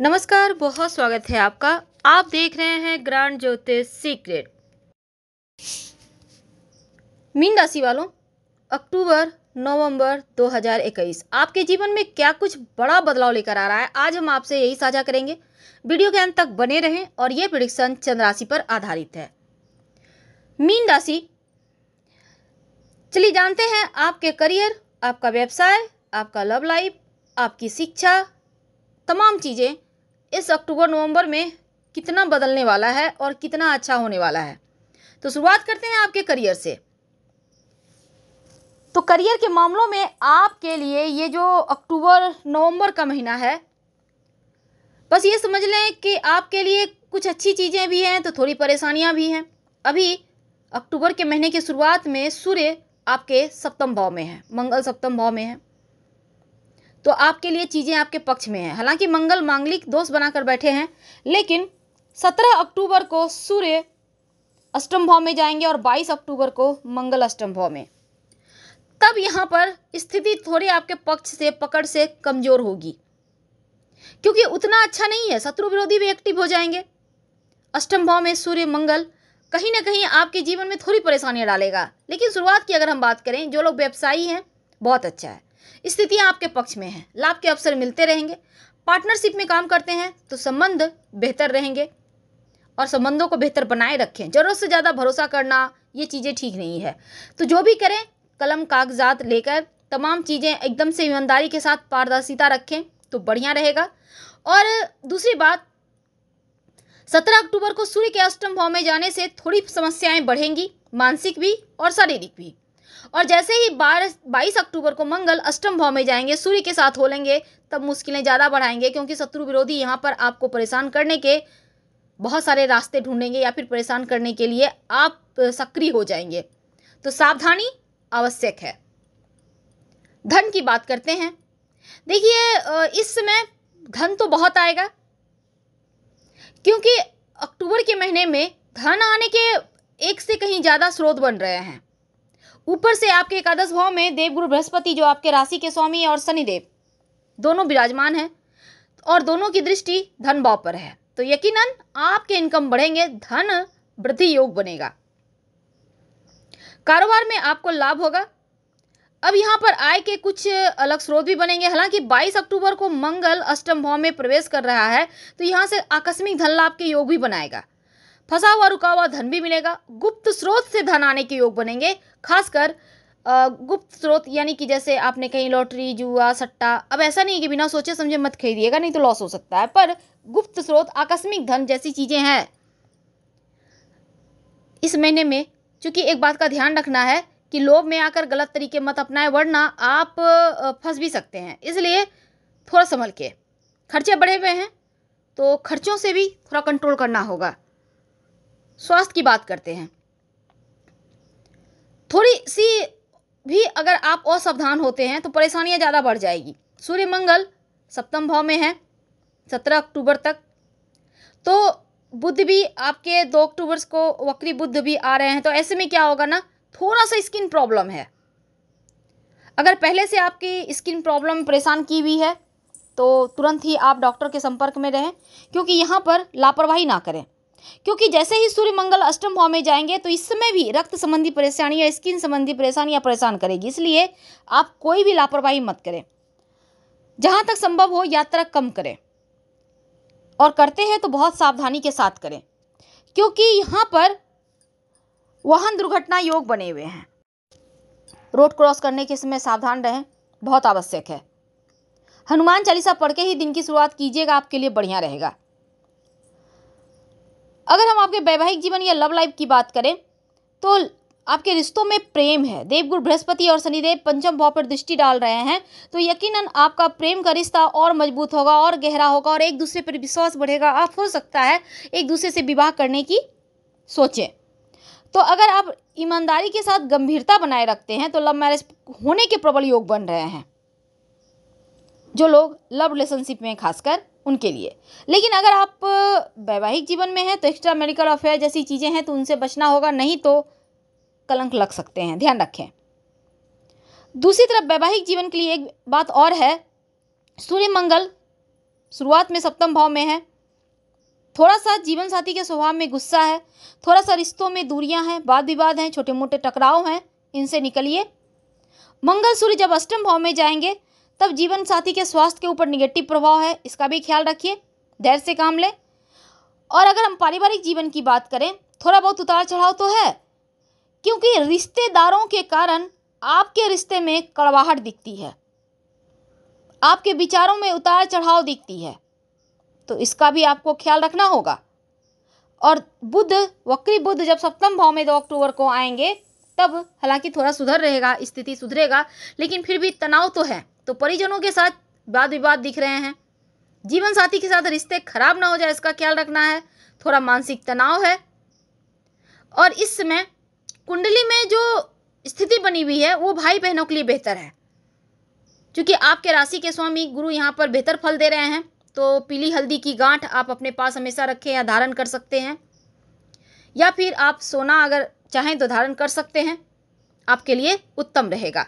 नमस्कार बहुत स्वागत है आपका आप देख रहे हैं ग्रांड ज्योतिष सीक्रेट मीन राशि वालों अक्टूबर नवंबर 2021 आपके जीवन में क्या कुछ बड़ा बदलाव लेकर आ रहा है आज हम आपसे यही साझा करेंगे वीडियो के अंत तक बने रहें और ये प्रिडिक्शन चंद्र राशि पर आधारित है मीन राशि चलिए जानते हैं आपके करियर आपका व्यवसाय आपका लव लाइफ आपकी शिक्षा तमाम चीज़ें इस अक्टूबर नवंबर में कितना बदलने वाला है और कितना अच्छा होने वाला है तो शुरुआत करते हैं आपके करियर से तो करियर के मामलों में आपके लिए ये जो अक्टूबर नवंबर का महीना है बस ये समझ लें कि आपके लिए कुछ अच्छी चीज़ें भी हैं तो थोड़ी परेशानियां भी हैं अभी अक्टूबर के महीने की शुरुआत में सूर्य आपके सप्तम भाव में है मंगल सप्तम भाव में है तो आपके लिए चीज़ें आपके पक्ष में हैं हालांकि मंगल मांगलिक दोष बनाकर बैठे हैं लेकिन 17 अक्टूबर को सूर्य अष्टम भाव में जाएंगे और 22 अक्टूबर को मंगल अष्टम भाव में तब यहाँ पर स्थिति थोड़ी आपके पक्ष से पकड़ से कमज़ोर होगी क्योंकि उतना अच्छा नहीं है शत्रु विरोधी भी एक्टिव हो जाएंगे अष्टम भाव में सूर्य मंगल कहीं ना कहीं आपके जीवन में थोड़ी परेशानियाँ डालेगा लेकिन शुरुआत की अगर हम बात करें जो लोग व्यवसायी हैं बहुत अच्छा है स्थितियाँ आपके पक्ष में हैं लाभ के अवसर मिलते रहेंगे पार्टनरशिप में काम करते हैं तो संबंध बेहतर रहेंगे और संबंधों को बेहतर बनाए रखें ज़रूरत से ज़्यादा भरोसा करना ये चीज़ें ठीक नहीं है तो जो भी करें कलम कागजात लेकर तमाम चीज़ें एकदम से ईमानदारी के साथ पारदर्शिता रखें तो बढ़िया रहेगा और दूसरी बात सत्रह अक्टूबर को सूर्य के अष्टम भाव में जाने से थोड़ी समस्याएं बढ़ेंगी मानसिक भी और शारीरिक भी और जैसे ही बारह बाईस अक्टूबर को मंगल अष्टम भाव में जाएंगे सूर्य के साथ हो लेंगे तब मुश्किलें ज़्यादा बढ़ाएंगे क्योंकि शत्रु विरोधी यहाँ पर आपको परेशान करने के बहुत सारे रास्ते ढूंढेंगे या फिर परेशान करने के लिए आप सक्रिय हो जाएंगे तो सावधानी आवश्यक है धन की बात करते हैं देखिए इस समय धन तो बहुत आएगा क्योंकि अक्टूबर के महीने में धन आने के एक से कहीं ज़्यादा स्रोत बन रहे हैं ऊपर से आपके एकादश भाव में देवगुरु बृहस्पति जो आपके राशि के स्वामी और शनिदेव दोनों विराजमान हैं और दोनों की दृष्टि धन भाव पर है तो यकीनन आपके इनकम बढ़ेंगे धन वृद्धि योग बनेगा कारोबार में आपको लाभ होगा अब यहाँ पर आय के कुछ अलग स्रोत भी बनेंगे हालांकि 22 अक्टूबर को मंगल अष्टम भाव में प्रवेश कर रहा है तो यहाँ से आकस्मिक धन लाभ के योग भी बनाएगा फंसा हुआ रुका हुआ धन भी मिलेगा गुप्त स्रोत से धन आने के योग बनेंगे खासकर गुप्त स्रोत यानी कि जैसे आपने कहीं लॉटरी जुआ सट्टा अब ऐसा नहीं कि बिना सोचे समझे मत खरीदिएगा नहीं तो लॉस हो सकता है पर गुप्त स्रोत आकस्मिक धन जैसी चीज़ें हैं इस महीने में चूंकि एक बात का ध्यान रखना है कि लोभ में आकर गलत तरीके मत अपनाएं वरना आप फंस भी सकते हैं इसलिए थोड़ा संभल के खर्चे बढ़े हुए हैं तो खर्चों से भी थोड़ा कंट्रोल करना होगा स्वास्थ्य की बात करते हैं थोड़ी सी भी अगर आप असावधान होते हैं तो परेशानियां ज़्यादा बढ़ जाएगी सूर्य मंगल सप्तम भाव में है सत्रह अक्टूबर तक तो बुद्ध भी आपके दो अक्टूबर को वक्री बुद्ध भी आ रहे हैं तो ऐसे में क्या होगा ना थोड़ा सा स्किन प्रॉब्लम है अगर पहले से आपकी स्किन प्रॉब्लम परेशान की हुई है तो तुरंत ही आप डॉक्टर के संपर्क में रहें क्योंकि यहाँ पर लापरवाही ना करें क्योंकि जैसे ही सूर्य मंगल अष्टम भाव में जाएंगे तो इस समय भी रक्त संबंधी परेशानी या स्किन संबंधी परेशानी या परेशान करेगी इसलिए आप कोई भी लापरवाही मत करें जहाँ तक संभव हो यात्रा कम करें और करते हैं तो बहुत सावधानी के साथ करें क्योंकि यहाँ पर वाहन दुर्घटना योग बने हुए हैं रोड क्रॉस करने के समय सावधान रहें बहुत आवश्यक है हनुमान चालीसा पढ़ के ही दिन की शुरुआत कीजिएगा आपके लिए बढ़िया रहेगा अगर हम आपके वैवाहिक जीवन या लव लाइफ की बात करें तो आपके रिश्तों में प्रेम है देवगुरु बृहस्पति और शनिदेव पंचम भाव पर दृष्टि डाल रहे हैं तो यकीनन आपका प्रेम का रिश्ता और मजबूत होगा और गहरा होगा और एक दूसरे पर विश्वास बढ़ेगा आप हो सकता है एक दूसरे से विवाह करने की सोचें तो अगर आप ईमानदारी के साथ गंभीरता बनाए रखते हैं तो लव मैरिज होने के प्रबल योग बन रहे हैं जो लोग लव रिलेशनशिप में खासकर उनके लिए लेकिन अगर आप वैवाहिक जीवन में हैं तो एक्स्ट्रा मेडिकल अफेयर जैसी चीज़ें हैं तो उनसे बचना होगा नहीं तो कलंक लग सकते हैं ध्यान रखें दूसरी तरफ वैवाहिक जीवन के लिए एक बात और है सूर्य मंगल शुरुआत में सप्तम भाव में है थोड़ा सा जीवन साथी के स्वभाव में गुस्सा है थोड़ा सा रिश्तों में दूरियां हैं वाद विवाद हैं छोटे मोटे टकराव हैं इनसे निकलिए मंगल सूर्य जब अष्टम भाव में जाएंगे तब जीवन साथी के स्वास्थ्य के ऊपर निगेटिव प्रभाव है इसका भी ख्याल रखिए धैर्य से काम लें और अगर हम पारिवारिक जीवन की बात करें थोड़ा बहुत उतार चढ़ाव तो है क्योंकि रिश्तेदारों के कारण आपके रिश्ते में कड़वाहट दिखती है आपके विचारों में उतार चढ़ाव दिखती है तो इसका भी आपको ख्याल रखना होगा और बुद्ध वक्री बुद्ध जब सप्तम भाव में दो अक्टूबर को आएंगे तब हालांकि थोड़ा सुधर रहेगा स्थिति सुधरेगा लेकिन फिर भी तनाव तो है तो परिजनों के साथ वाद विवाद दिख रहे हैं जीवन साथी के साथ रिश्ते खराब ना हो जाए इसका ख्याल रखना है थोड़ा मानसिक तनाव है और इस समय कुंडली में जो स्थिति बनी हुई है वो भाई बहनों के लिए बेहतर है क्योंकि आपके राशि के स्वामी गुरु यहाँ पर बेहतर फल दे रहे हैं तो पीली हल्दी की गांठ आप अपने पास हमेशा रखें या धारण कर सकते हैं या फिर आप सोना अगर चाहें तो धारण कर सकते हैं आपके लिए उत्तम रहेगा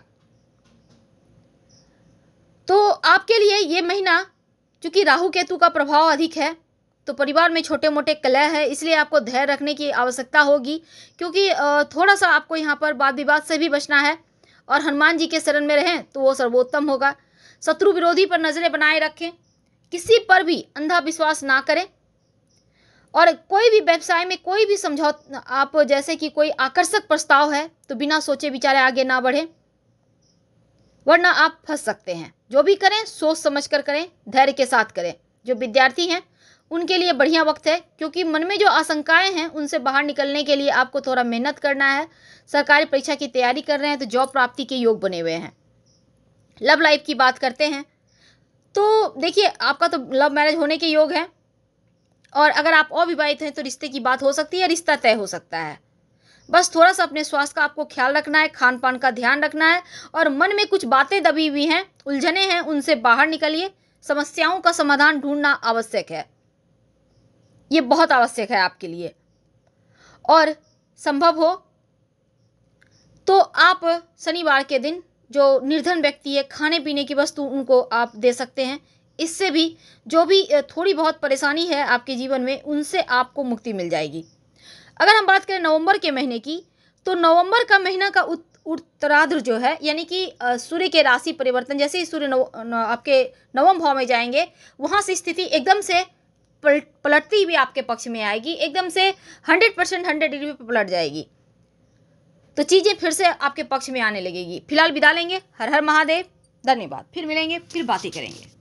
तो आपके लिए ये महीना चूँकि राहु केतु का प्रभाव अधिक है तो परिवार में छोटे मोटे कलह है इसलिए आपको धैर्य रखने की आवश्यकता होगी क्योंकि थोड़ा सा आपको यहाँ पर वाद विवाद से भी बचना है और हनुमान जी के शरण में रहें तो वो सर्वोत्तम होगा शत्रु विरोधी पर नज़रें बनाए रखें किसी पर भी अंधा विश्वास ना करें और कोई भी व्यवसाय में कोई भी समझौता आप जैसे कि कोई आकर्षक प्रस्ताव है तो बिना सोचे विचारे आगे ना बढ़ें वरना आप फंस सकते हैं जो भी करें सोच समझ कर करें धैर्य के साथ करें जो विद्यार्थी हैं उनके लिए बढ़िया वक्त है क्योंकि मन में जो आशंकाएं हैं उनसे बाहर निकलने के लिए आपको थोड़ा मेहनत करना है सरकारी परीक्षा की तैयारी कर रहे हैं तो जॉब प्राप्ति के योग बने हुए हैं लव लाइफ की बात करते हैं तो देखिए आपका तो लव मैरिज होने के योग है और अगर आप अविवाहित हैं तो रिश्ते की बात हो सकती है रिश्ता तय हो सकता है बस थोड़ा सा अपने स्वास्थ्य का आपको ख्याल रखना है खान पान का ध्यान रखना है और मन में कुछ बातें दबी हुई हैं उलझने हैं उनसे बाहर निकलिए समस्याओं का समाधान ढूंढना आवश्यक है ये बहुत आवश्यक है आपके लिए और संभव हो तो आप शनिवार के दिन जो निर्धन व्यक्ति है खाने पीने की वस्तु उनको आप दे सकते हैं इससे भी जो भी थोड़ी बहुत परेशानी है आपके जीवन में उनसे आपको मुक्ति मिल जाएगी अगर हम बात करें नवंबर के महीने की तो नवंबर का महीना का उत्तराध्र जो है यानी कि सूर्य के राशि परिवर्तन जैसे ही सूर्य नव, न, आपके नवम भाव में जाएंगे वहाँ से स्थिति एकदम से पलट पलटती हुई आपके पक्ष में आएगी एकदम से हंड्रेड परसेंट हंड्रेड डिग्री पर पलट जाएगी तो चीज़ें फिर से आपके पक्ष में आने लगेगी फिलहाल विदा लेंगे हर हर महादेव धन्यवाद फिर मिलेंगे फिर बातें करेंगे